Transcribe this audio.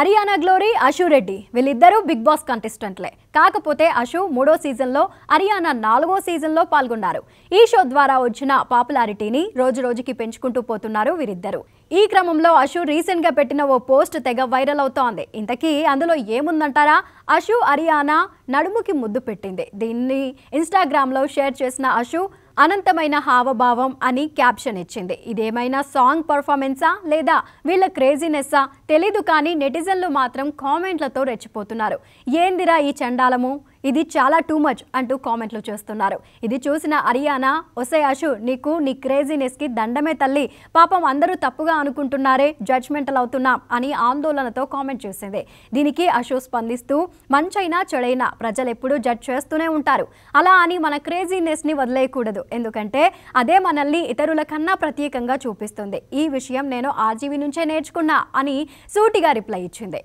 Haryana glory అశు Reddy వీళ్ళిద్దరూ big boss కంటెస్టెంట్లే కాకపోతే అశు మూడో సీజన్లో హరియానా నాలుగో సీజన్లో పాల్గొన్నారు ఈ షో ద్వారా వచ్చిన పాపులారిటీని రోజు రోజుకి పెంచుకుంటూ పోతున్నారు వీరిద్దరు ఈ క్రమంలో అశు రీసెంట్గా పెట్టిన ఓ పోస్ట్ తెగ వైరల్ అవుతోంది ఇంతకీ అందులో ఏముందంటారా అశు హరియానా నడుముకి ముద్దు పెట్టింది దీన్ని ఇన్స్టాగ్రామ్లో షేర్ చేసిన అశు అనంతమైన హావభావం అని క్యాప్షన్ ఇచ్చింది ఇదేమైనా సాంగ్ పర్ఫార్మెన్సా లేదా వీళ్ళ క్రేజీనెస్సా తెలీదు కానీ నెటిజన్లు మాత్రం కామెంట్లతో రెచ్చిపోతున్నారు ఏందిరా ఈ చండాలము ఇది చాలా టూ మచ్ అంటూ కామెంట్లు చేస్తున్నారు ఇది చూసిన అరియానా ఒసే అషు నీకు నీ క్రేజీనెస్కి దండమే తల్లి పాపం అందరూ తప్పుగా అనుకుంటున్నారే జడ్జ్మెంటల్ అవుతున్నాం అని ఆందోళనతో కామెంట్ చేసింది దీనికి అశు స్పందిస్తూ మంచైనా చెడైనా ప్రజలు ఎప్పుడూ జడ్జ్ చేస్తూనే ఉంటారు అలా అని మన క్రేజీనెస్ని వదిలేయకూడదు ఎందుకంటే అదే మనల్ని ఇతరుల కన్నా ప్రత్యేకంగా చూపిస్తుంది ఈ విషయం నేను ఆజీవి నుంచే నేర్చుకున్నా అని సూటిగా రిప్లై ఇచ్చింది